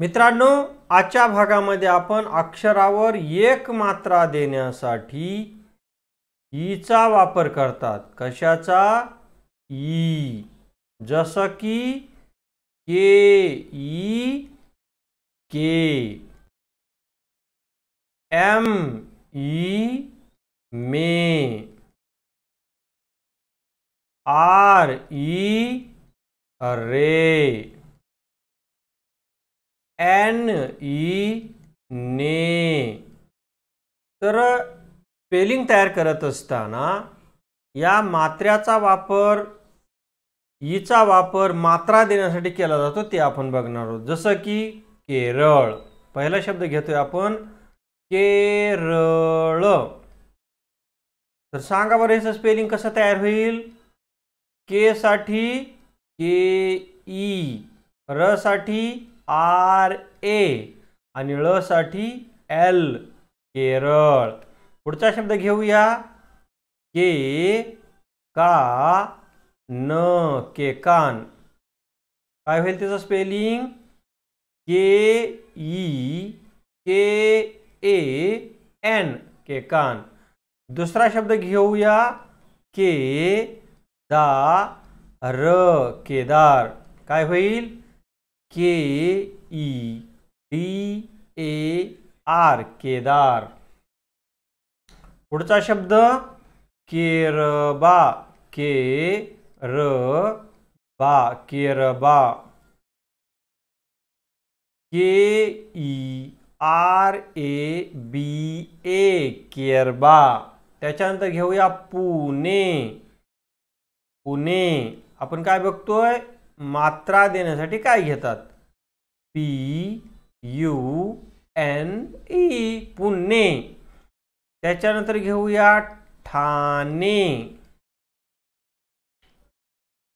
मित्रांनो आजच्या भागामध्ये आपण अक्षरावर एक मात्रा देण्यासाठी ईचा वापर करतात कशाचा ई जसं की के ई के एम ई मे आर ई रे एन ई ने तर स्पेलिंग तयार करत असताना या मात्र्याचा वापर ईचा वापर मात्रा देण्यासाठी केला जातो ते आपण बघणार आहोत जसं की केरळ पहिला शब्द घेतोय आपण केरळ तर सांगा बरं याचं स्पेलिंग कसं तयार होईल के साठी के ई र साठी आर ए आणि ळ साठी एल केरळ पुढचा शब्द घेऊया के का न के कान काय होईल त्याचं spelling K E K A N के कान दुसरा शब्द घेऊया के दा र केदार काय होईल K E D A R Kedar पुढचा शब्द केरबा के र बा Kerba K E R A B A Kerba त्याच्यानंतर घेऊया पुणे पुणे आपण काय बघतोय मात्रा देण्यासाठी काय घेतात P U N E Pune त्याच्यानंतर घेऊया Thane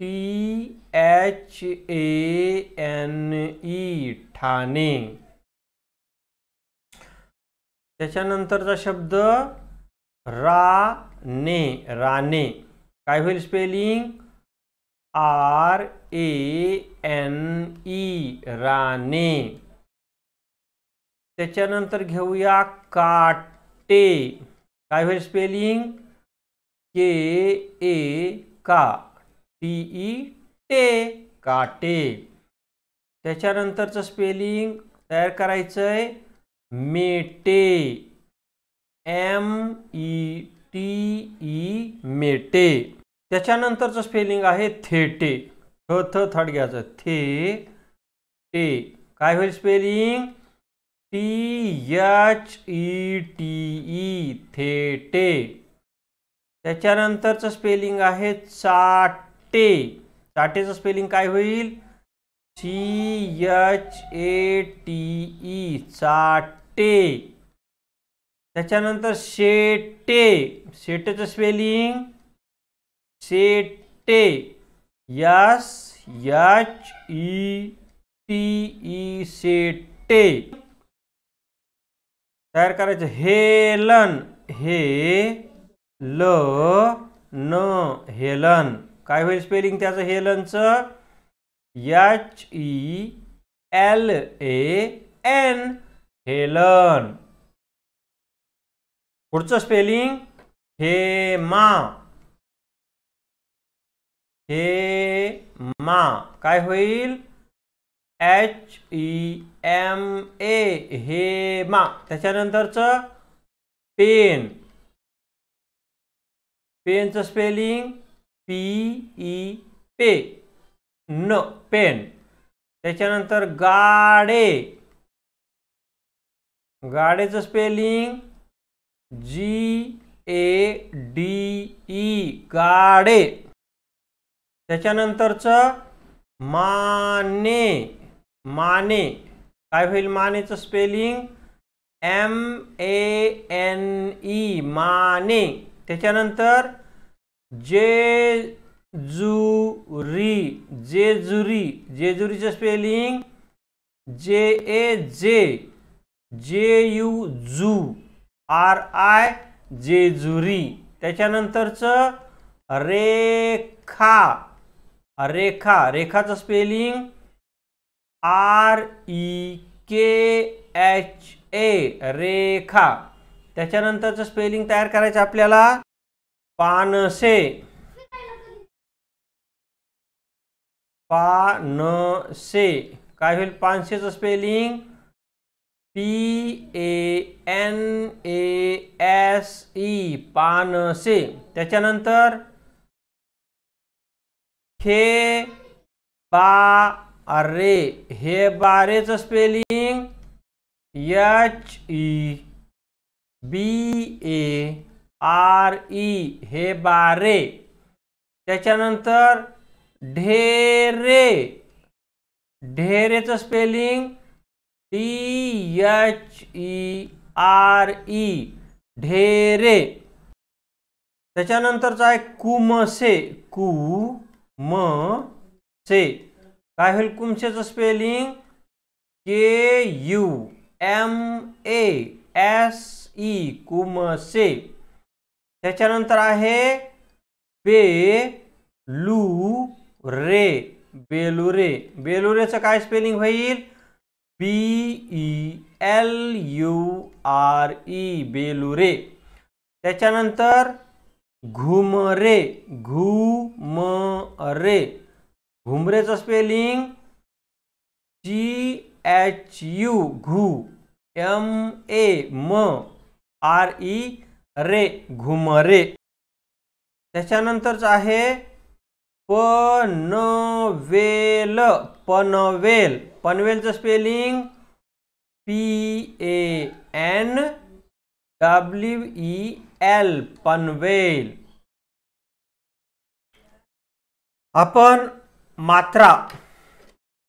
T H A N E Thane त्याच्यानंतरचा शब्द राणे राणे काय होईल spelling R A N E Rane त्याच्यानंतर घेऊया काटे काय होईल स्पेलिंग के ए का टी ई टे काटे त्याच्यानंतरचं स्पेलिंग तयार करायचं आहे Mete M E T E Mete त्याच्यानंतरचं स्पेलिंग आहे थेटे थ थ थट घ्यायचं थे टे काय होईल spelling T H E T E Thete त्याच्यानंतरचं स्पेलिंग आहे चाटे चाटेचं स्पेलिंग काय होईल C H A T E Chate त्याच्यानंतर शेटे शेटेचं स्पेलिंग सेटे, यास याच ई टी ई सेटे, तयार करायचं हेलन हे ल न हेलन काय होईल स्पेलिंग त्याचं हेलनचं याच E L A N Helen पुढचं स्पेलिंग हे मा हे मा काय होईल H E M A Hema त्याच्यानंतरचं पेन पेनचं spelling P E pen pen त्याच्यानंतर गाडे गाडेचं spelling G A D E Gade त्याच्यानंतरचं माने माने काय होईल मानेचं spelling M A N E Mane त्याच्यानंतर जे जुरी जेजुरी जेजुरीचं स्पेलिंग जे ए जे जे यू जू आर आय जेजुरी त्याच्यानंतरचं रेखा रेखा रेखाचं spelling R E K H A Rekha त्याच्यानंतरचं स्पेलिंग तयार करायचं आपल्याला पानसे पानसे काय होईल पानसेचं spelling P A N A S E Panse त्याच्यानंतर हे बा अरे हे बारेचं spelling H E B A R E Hebare त्याच्यानंतर ढेरे ढेरेचं spelling T H E R E Dhere त्याच्यानंतरचं आहे कुमसे कु, म से काय होईल कुमशेचं spelling K U M A S E Kumse त्याच्यानंतर आहे बे लू रे बेलुरे बेलुरेचं काय स्पेलिंग होईल B E L U R E Belure त्याच्यानंतर घुमरे घुमरे घुमरेचं स्पेलिंग जी एच यू घु, एम ए म आर ई रे घुमरे त्याच्यानंतरच आहे पनवेल पनवेल पनवेलचं spelling P A N W E L Panvel आपण मात्रा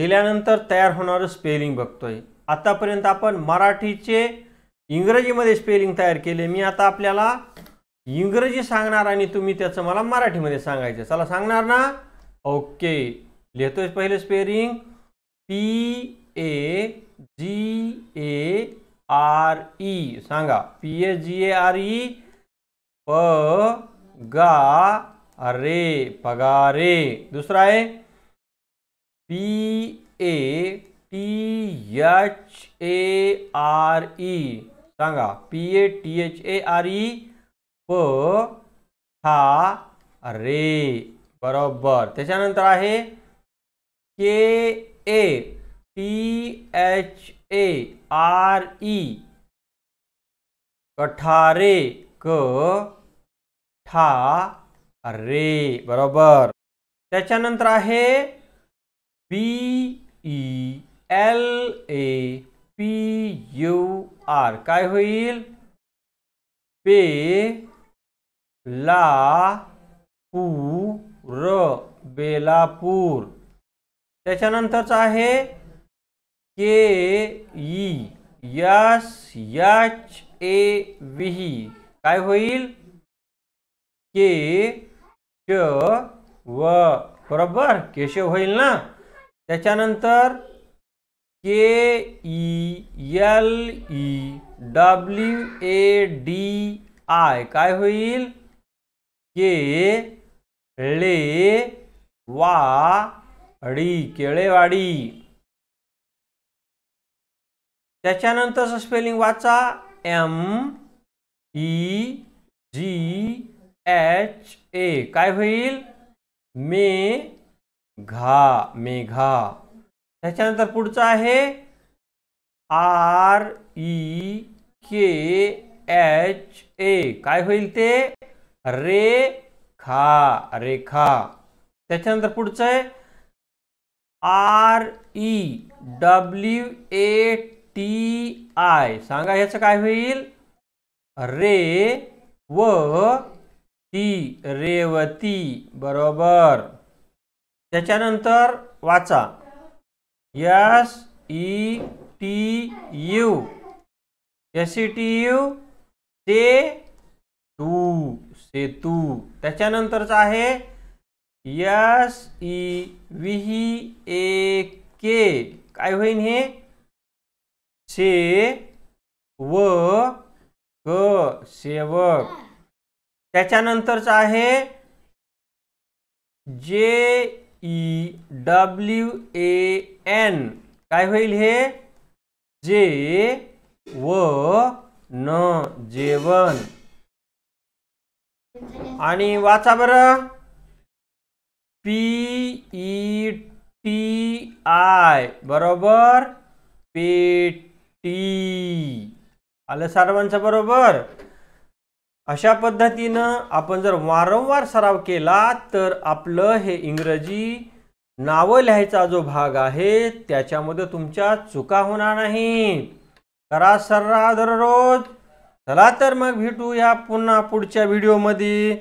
दिल्यानंतर तयार होणारं स्पेलिंग बघतोय आतापर्यंत आपण मराठीचे इंग्रजीमध्ये स्पेलिंग तयार केले मी आता आपल्याला इंग्रजी सांगणार आणि तुम्ही त्याचं मला मराठीमध्ये सांगायचं चला सांगणार ना ओके लिहितोय पहिले spelling P A G A R E e, सांगा P H G A R E Pagare Pagare दूसरा है P A T H A R E सांगा P A T H A R E Pathare बराबर त्याच्यानंतर है K A T H A R E Kathare Kathare बरोबर त्याच्यानंतर आहे B E L A P U R काय होईल पे ला पू र बेलापूर त्याच्यानंतरच आहे K E S H A V काय होईल के च व बरोबर केशव होईल ना त्याच्यानंतर K E L E W A D I काय होईल के ले वा केळेवाडी त्याच्यानंतरचं स्पेलिंग वाचा M E G H A काय होईल मे घा मेघा त्याच्यानंतर पुढचं आहे R E K H A काय होईल ते रे खा रेखा त्याच्यानंतर पुढचं आहे R E W A T I सांगा ह्याचं काय होईल रे व ती रेवती बरोबर त्याच्यानंतर वाचा S E T U S E T U Setu Setu त्याच्यानंतरचं आहे S E V A K काय होईन हे से व क सेवक त्याच्यानंतरचं आहे जे ई डब्ल्यू ए एन काय होईल हे जे व न जेवण आणि वाचा बरं पी ई टी आय बरोबर पेट टी आलं सर्वांचं बरोबर अशा पद्धतीनं आपण जर वारंवार सराव केला तर आपलं हे इंग्रजी नावं लिहायचा जो भाग आहे त्याच्यामध्ये तुमच्या चुका होणार नाही करा सर्रा दररोज चला तर मग भेटूया पुन्हा पुढच्या व्हिडिओमध्ये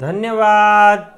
धन्यवाद